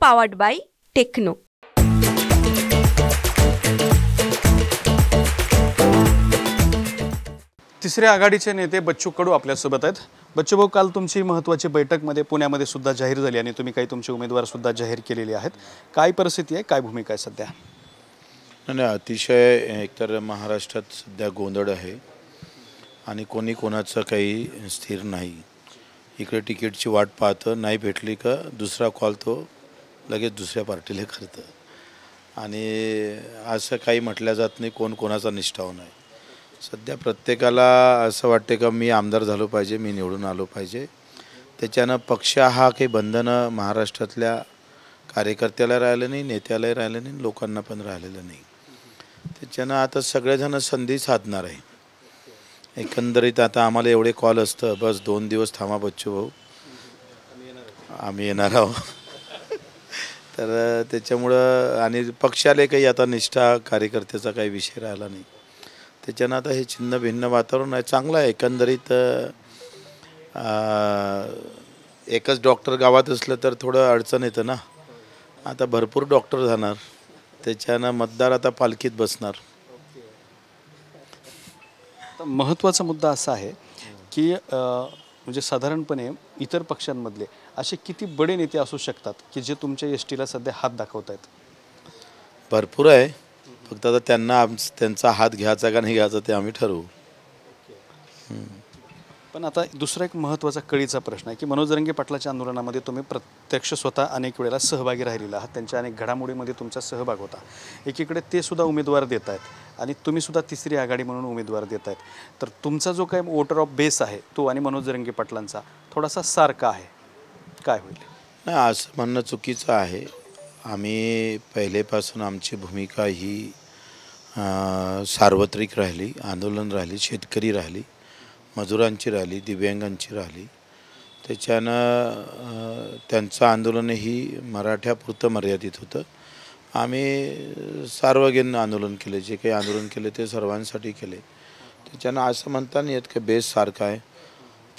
powered by techno तिसऱ्या आघाडीचे नेते बच्चू कडू आपल्यासोबत आहेत बच्चू भाऊ काल तुमची महत्त्वाची बैठकमध्ये पुण्यामध्ये सुद्धा जाहीर झाली आणि तुम्ही काही तुमचे उमेदवार सुद्धा जाहीर केलेले आहेत काय परिस्थिती आहे काय भूमिका आहे सध्या नाही अतिशय एकतर महाराष्ट्रात सध्या गोंधळ आहे आणि कोणी कोणाचं काही स्थिर नाही इकडे तिकीटची वाट पाहतं नाही भेटली का दुसरा कॉल तो लगेच दुसऱ्या पार्टीला करतं आणि असं काही म्हटलं जात नाही कोण कोणाचा निष्ठाव नाही सध्या प्रत्येकाला असं वाटते का मी आमदार झालो पाहिजे मी निवडून आलो पाहिजे त्याच्यानं पक्ष हा काही बंधनं महाराष्ट्रातल्या कार्यकर्त्याला राहिलं नाही नेत्यालाही राहिलं नाही लोकांना पण राहिलेलं नाही त्याच्यानं आता सगळेजण संधी साधणार आहे एकंदरीत आता आम्हाला एवढे कॉल असतं बस दोन दिवस थांबा बच्चू भाऊ आम्ही येणार आहोत तर त्याच्यामुळं आणि पक्षाले काही आता निष्ठा कार्यकर्त्याचा काही विषय राहिला नाही त्याच्यानं आता हे छिन्न भिन्न वातावरण आहे चांगलं आहे एकंदरीत एकच डॉक्टर गावात असलं तर थोडं अडचण येतं ना आता भरपूर डॉक्टर जाणार त्याच्यानं मतदार आता पालखीत बसणार महत्त्वाचा मुद्दा असा आहे की म्हणजे साधारणपणे इतर पक्षांमधले असे किती बडे नेते असू शकतात की जे तुमच्या एस टीला सध्या हात दाखवत आहेत भरपूर आहे फक्त आता त्यांना त्यांचा हात घ्यायचा का नाही घ्यायचा ते आम्ही ठरवू पण आता दुसरा एक महत्त्वाचा कळीचा प्रश्न आहे की मनोज रंगे पाटलाच्या आंदोलनामध्ये तुम्ही प्रत्यक्ष स्वतः अनेक वेळेला सहभागी राहिलेला आहात त्यांच्या अनेक घडामोडीमध्ये तुमचा सहभाग होता एकीकडे ते सुद्धा उमेदवार देत आहेत आणि तुम्ही सुद्धा तिसरी आघाडी म्हणून उमेदवार देत आहेत तर तुमचा जो काही वोटर ऑफ बेस आहे तो आणि मनोज रंगे पाटलांचा थोडासा सारखा आहे काय होईल नाही असं म्हणणं चुकीचं आहे आम्ही पहिलेपासून आमची भूमिका ही सार्वत्रिक राहिली आंदोलन राहिली शेतकरी राहिली मजुरांची राहिली दिव्यांगांची राहिली त्याच्यानं त्यांचं आंदोलनही मराठ्यापुरतं मर्यादित होतं आम्ही सार्वजनिक आंदोलन केले जे काही आंदोलन केले ते सर्वांसाठी केले त्याच्यानं असं म्हणता नाही येत की बेस सारखं आहे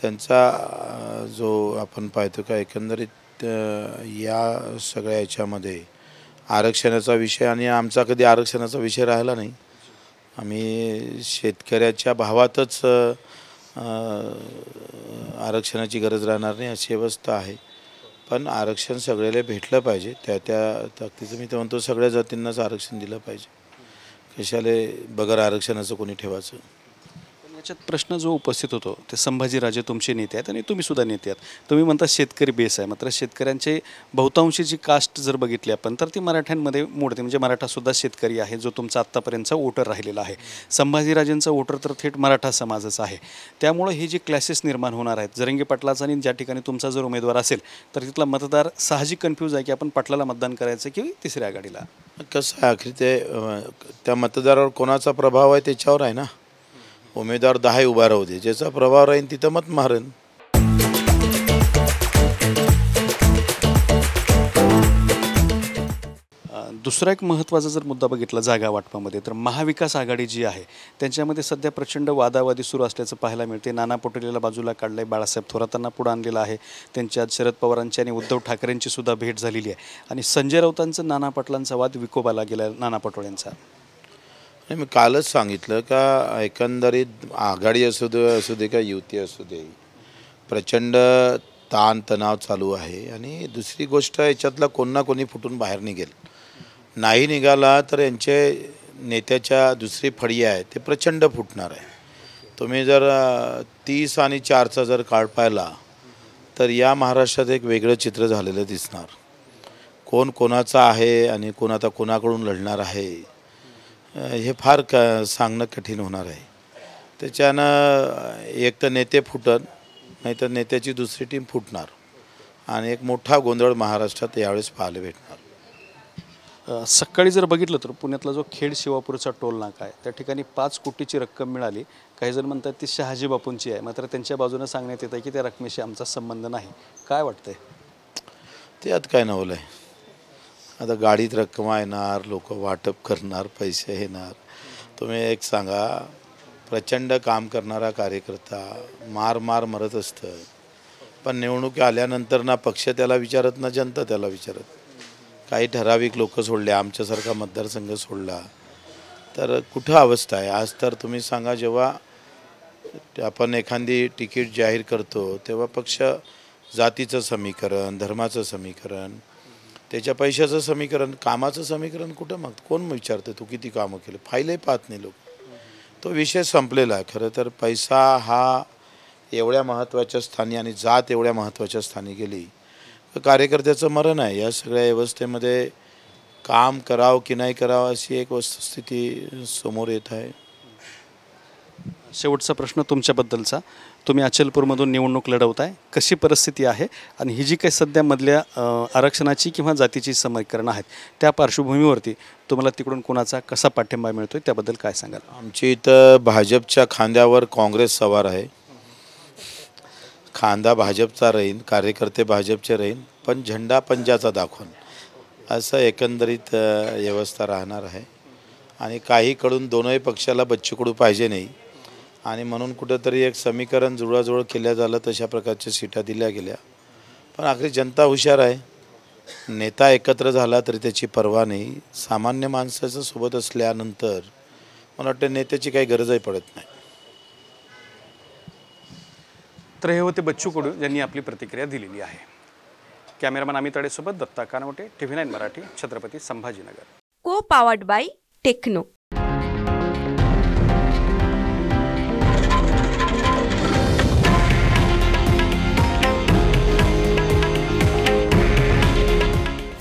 त्यांचा जो आपण पाहतो का एकंदरीत या सगळ्या याच्यामध्ये आरक्षणाचा विषय आणि आमचा कधी आरक्षणाचा विषय राहिला नाही आम्ही शेतकऱ्याच्या भावातच आरक्षणाची गरज राहणार नाही अशी अवस्था आहे पण आरक्षण सगळ्याला भेटलं पाहिजे त्या त्या ताकदीचं मी ते म्हणतो सगळ्या जातींनाच आरक्षण दिलं पाहिजे कशाला बगर आरक्षणाचं कोणी ठेवायचं याच्यात प्रश्न जो उपस्थित होतो ते संभाजीराजे तुमचे नेते आहेत आणि तुम्ही सुद्धा नेते आहात तुम्ही म्हणता शेतकरी बेस आहे मात्र शेतकऱ्यांचे बहुतांशी जी कास्ट जर बघितली आपण तर ती मराठ्यांमध्ये मोडते म्हणजे मराठासुद्धा शेतकरी आहे जो तुमचा आत्तापर्यंतचा वोटर राहिलेला आहे संभाजीराजेंचा वोटर तर थेट मराठा समाजच आहे त्यामुळं हे जे क्लॅसेस निर्माण होणार आहेत जरंगी पाटलाचा आणि ज्या ठिकाणी तुमचा जर उमेदवार असेल तर तिथला मतदार साहजिक कन्फ्यूज आहे की आपण पटलाला मतदान करायचं की तिसऱ्या आघाडीला कसं आहे आखरी ते त्या मतदारावर कोणाचा प्रभाव आहे त्याच्यावर आहे ना उमेदवार दहा उभा राहू दे ज्याचा प्रभाव राहीन तिथं मत मारेन दुसरा एक महत्त्वाचा जर मुद्दा बघितला जागा वाटपामध्ये तर महाविकास आघाडी जी आहे त्यांच्यामध्ये सध्या प्रचंड वादावादी सुरू असल्याचं पाहायला मिळते नाना पटोलेला बाजूला काढलं आहे बाळासाहेब थोरातांना पुढं आणलेलं आहे त्यांच्यात शरद पवारांची आणि उद्धव ठाकरेंची सुद्धा भेट झालेली आहे आणि संजय राऊतांचा नाना पटलांचा वाद विकोबाला गेला नाना पटोलेंचा नाही मी कालच सांगितलं का एकंदरीत आघाडी असू दे असू दे का युती असू दे प्रचंड ताणतणाव चालू आहे आणि दुसरी गोष्ट याच्यातला कोण ना कोणी फुटून बाहेर निघेल नाही निघाला तर यांचे नेत्याच्या दुसरी फळी आहे ते प्रचंड फुटणार आहे तुम्ही जर तीस आणि चारचा जर काळ पाहिला तर या महाराष्ट्रात एक वेगळं चित्र झालेलं दिसणार कोण कोणाचं आहे आणि कोण आता कोणाकडून लढणार आहे हे फार क सांगणं कठीण होणार आहे त्याच्यानं एक तर नेते फुटन नाही तर नेत्याची दुसरी टीम फुटणार आणि एक मोठा गोंधळ महाराष्ट्रात यावेळेस पाहायला भेटणार सकाळी जर बघितलं तर पुण्यातला जो खेड शिवापूरचा टोल नाका आहे त्या ठिकाणी पाच कोटीची रक्कम मिळाली काही जण म्हणतात ती शहाजी बापूंची आहे मात्र त्यांच्या बाजूनं सांगण्यात येतं की त्या रकमेशी आमचा संबंध नाही काय वाटतंय ते आत काय नवलं आहे आता गाडीत रक्कम येणार लोक वाटप करणार पैसे येणार तुम्ही एक सांगा प्रचंड काम करणारा कार्यकर्ता मार मार मरत असतं पण निवडणुकी आल्यानंतर ना पक्ष त्याला विचारत ना जनता त्याला विचारत काही ठराविक लोक सोडले आमच्यासारखा मतदारसंघ सोडला तर कुठं अवस्था आहे आज तर तुम्ही सांगा जेव्हा आपण एखादी तिकीट जाहीर करतो तेव्हा पक्ष जातीचं समीकरण धर्माचं समीकरण त्याच्या पैशाचं समीकरण कामाचं समीकरण कुठं मागतं कोण विचारतं तू किती कामं केलं फायलही पाहत नाही लोक तो विषय संपलेला आहे खरं तर पैसा हा एवढ्या महत्त्वाच्या स्थानी आणि जात एवढ्या महत्त्वाच्या स्थानी गेली कार्यकर्त्याचं मरण आहे या सगळ्या व्यवस्थेमध्ये काम करावं की नाही करावं अशी एक वस्तुस्थिती समोर येत आहे शेवटचा प्रश्न तुमच्याबद्दलचा तुम्ही अचलपूरमधून निवडणूक लढवताय कशी परिस्थिती आहे आणि ही जी काही सध्या मधल्या आरक्षणाची किंवा जातीची समीकरणं आहेत त्या पार्श्वभूमीवरती तुम्हाला तिकडून कोणाचा कसा पाठिंबा मिळतो त्याबद्दल काय सांगाल आमची इथं भाजपच्या खांद्यावर काँग्रेस सवार आहे खांदा भाजपचा राहीन कार्यकर्ते भाजपचे राहीन पण झेंडा पंजाचा दाखवून असं एकंदरीत व्यवस्था राहणार आहे आणि काहीकडून दोनही पक्षाला बच्चूकडू पाहिजे नाही आणि म्हणून कुठंतरी एक समीकरण जुळाजुळ केल्या झालं तशा प्रकारच्या सीटा दिल्या गेल्या पण आखरी जनता हुशार आहे नेता एकत्र झाला तरी त्याची पर्वा नाही सामान्य माणसाचं सोबत असल्यानंतर मला वाटतं नेत्याची काही गरजही पडत नाही तर हे होते बच्चू कडू यांनी आपली प्रतिक्रिया दिलेली आहे कॅमेरामॅन अमित तडेसोबत दत्ता कानवटे टीव्ही नाईन मराठी छत्रपती संभाजीनगर को पावट बाय टेक्नो